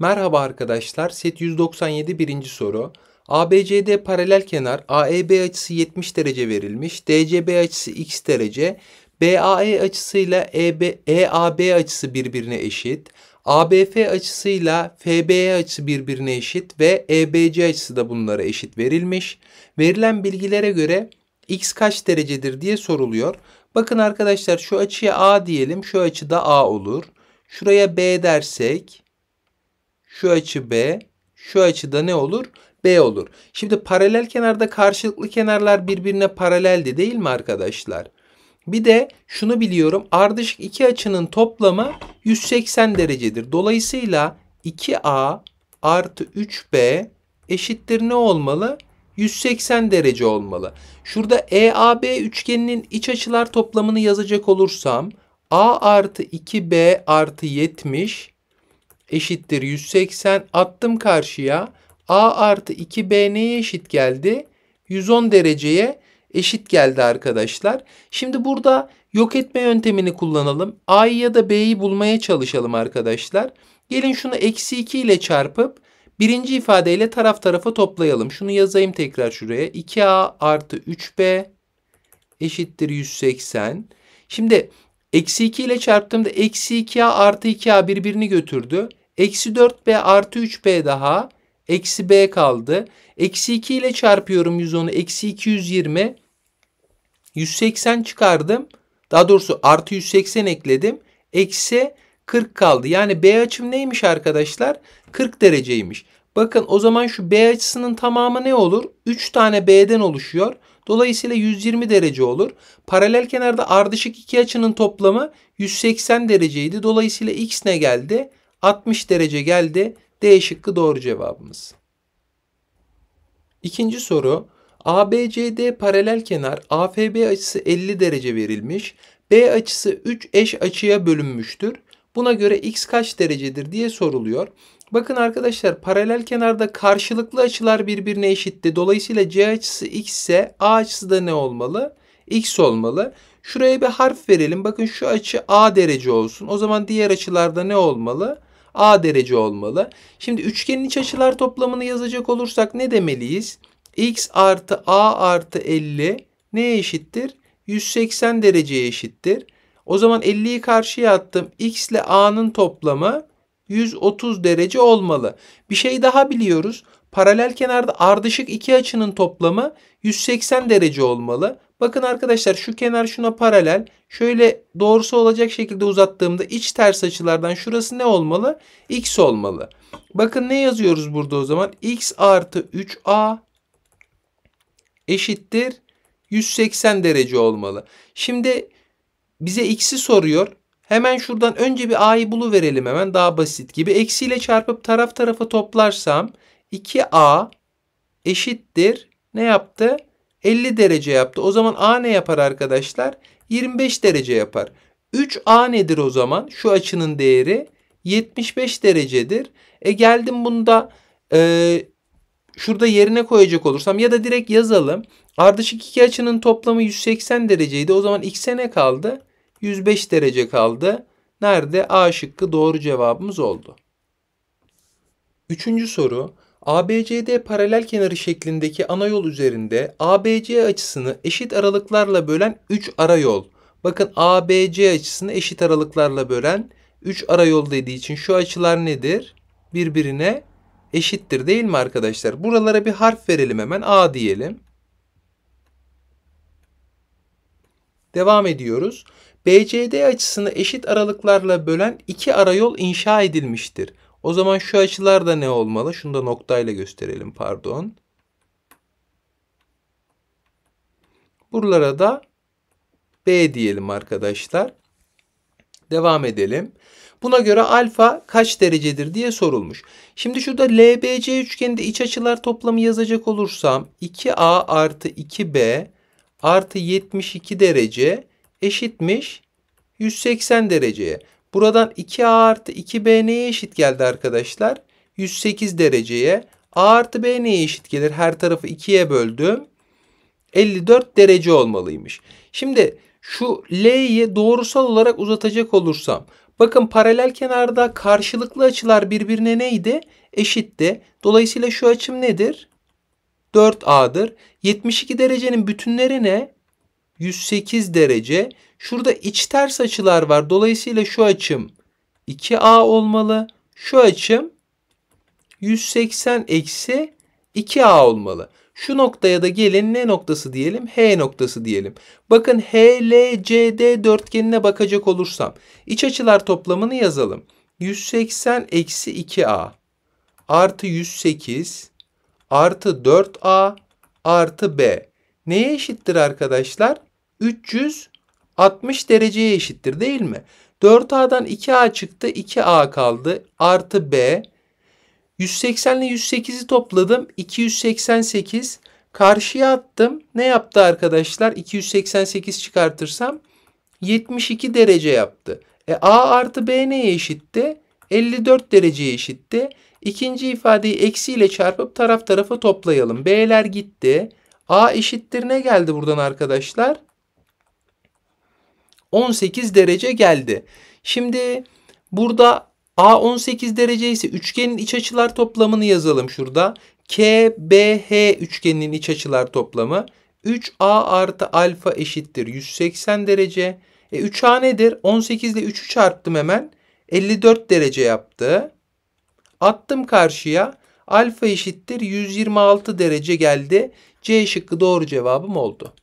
Merhaba arkadaşlar. Set 197 birinci soru. ABCD paralel kenar AEB açısı 70 derece verilmiş. DCB açısı x derece. BAE açısıyla EB, EAB açısı birbirine eşit. ABF açısıyla FBE açısı birbirine eşit ve EBC açısı da bunlara eşit verilmiş. Verilen bilgilere göre x kaç derecedir diye soruluyor. Bakın arkadaşlar şu açıya A diyelim. Şu açıda A olur. Şuraya B dersek şu açı B. Şu açı da ne olur? B olur. Şimdi paralel kenarda karşılıklı kenarlar birbirine paraleldi değil mi arkadaşlar? Bir de şunu biliyorum. Ardışık iki açının toplamı 180 derecedir. Dolayısıyla 2A artı 3B eşittir ne olmalı? 180 derece olmalı. Şurada EAB üçgeninin iç açılar toplamını yazacak olursam A artı 2B artı 70 eşittir 180. Attım karşıya. A artı 2B neye eşit geldi? 110 dereceye eşit geldi arkadaşlar. Şimdi burada yok etme yöntemini kullanalım. A'yı ya da B'yi bulmaya çalışalım arkadaşlar. Gelin şunu eksi 2 ile çarpıp birinci ifadeyle taraf tarafa toplayalım. Şunu yazayım tekrar şuraya. 2A artı 3B eşittir 180. Şimdi eksi 2 ile çarptığımda eksi 2A artı 2A birbirini götürdü. Eksi 4b artı 3b daha. Eksi b kaldı. Eksi 2 ile çarpıyorum 110'u. Eksi 220. 180 çıkardım. Daha doğrusu artı 180 ekledim. Eksi 40 kaldı. Yani B açım neymiş arkadaşlar? 40 dereceymiş. Bakın o zaman şu B açısının tamamı ne olur? 3 tane B'den oluşuyor. Dolayısıyla 120 derece olur. Paralel kenarda ardışık iki açının toplamı 180 dereceydi. Dolayısıyla x ne geldi? 60 derece geldi. D şıkkı doğru cevabımız. İkinci soru. ABCD paralel kenar AFB açısı 50 derece verilmiş. B açısı 3 eş açıya bölünmüştür. Buna göre x kaç derecedir diye soruluyor. Bakın arkadaşlar paralel kenarda karşılıklı açılar birbirine eşitti. Dolayısıyla C açısı x ise A açısı da ne olmalı? X olmalı. Şuraya bir harf verelim. Bakın şu açı A derece olsun. O zaman diğer açılarda ne olmalı? A derece olmalı. Şimdi üçgenin iç açılar toplamını yazacak olursak ne demeliyiz? X artı A artı 50 ne eşittir? 180 dereceye eşittir. O zaman 50'yi karşıya attım. X ile A'nın toplamı 130 derece olmalı. Bir şey daha biliyoruz. Paralel kenarda ardışık iki açının toplamı 180 derece olmalı. Bakın arkadaşlar şu kenar şuna paralel. Şöyle doğrusu olacak şekilde uzattığımda iç ters açılardan şurası ne olmalı? X olmalı. Bakın ne yazıyoruz burada o zaman? X artı 3A eşittir 180 derece olmalı. Şimdi bize x'i soruyor. Hemen şuradan önce bir a'yı buluverelim hemen daha basit gibi. Eksiyle çarpıp taraf tarafa toplarsam 2a eşittir ne yaptı? 50 derece yaptı. O zaman A ne yapar arkadaşlar? 25 derece yapar. 3A nedir o zaman? Şu açının değeri 75 derecedir. E geldim bunda e, şurada yerine koyacak olursam ya da direkt yazalım. Ardışık iki açının toplamı 180 dereceydi. O zaman x'e ne kaldı? 105 derece kaldı. Nerede? A şıkkı doğru cevabımız oldu. Üçüncü soru. ABCD paralel kenarı şeklindeki ana yol üzerinde ABC açısını eşit aralıklarla bölen 3 ara yol. Bakın ABC açısını eşit aralıklarla bölen 3 ara yol dediği için şu açılar nedir? Birbirine eşittir değil mi arkadaşlar? Buralara bir harf verelim hemen A diyelim. Devam ediyoruz. BCD açısını eşit aralıklarla bölen iki arayol inşa edilmiştir. O zaman şu açılar da ne olmalı? Şunu da noktayla gösterelim pardon. Buralara da B diyelim arkadaşlar. Devam edelim. Buna göre alfa kaç derecedir diye sorulmuş. Şimdi şurada LBC üçgeninde iç açılar toplamı yazacak olursam 2A artı 2B artı 72 derece eşitmiş 180 dereceye. Buradan 2A artı 2B neye eşit geldi arkadaşlar? 108 dereceye. A artı B neye eşit gelir? Her tarafı 2'ye böldüm. 54 derece olmalıymış. Şimdi şu L'yi doğrusal olarak uzatacak olursam. Bakın paralel kenarda karşılıklı açılar birbirine neydi? Eşitti. Dolayısıyla şu açım nedir? 4A'dır. 72 derecenin bütünleri ne? 108 derece. Şurada iç ters açılar var. Dolayısıyla şu açım 2A olmalı. Şu açım 180 eksi 2A olmalı. Şu noktaya da gelin ne noktası diyelim? H noktası diyelim. Bakın HLCD dörtgenine bakacak olursam iç açılar toplamını yazalım. 180 eksi 2A artı 108 artı 4A artı B. Neye eşittir arkadaşlar? 300 60 dereceye eşittir değil mi? 4A'dan 2A çıktı 2A kaldı artı B. 180 ile 108'i topladım 288 karşıya attım. Ne yaptı arkadaşlar? 288 çıkartırsam 72 derece yaptı. E A artı B neye eşitti? 54 dereceye eşitti. İkinci ifadeyi eksiyle çarpıp taraf tarafa toplayalım. B'ler gitti. A eşittir ne geldi buradan arkadaşlar? 18 derece geldi. Şimdi burada A 18 derece ise üçgenin iç açılar toplamını yazalım şurada. KBH üçgeninin iç açılar toplamı 3A artı alfa eşittir 180 derece. E 3A nedir? 18 ile 3'ü çarptım hemen. 54 derece yaptı. Attım karşıya. Alfa eşittir 126 derece geldi. C şıkkı doğru cevabım oldu.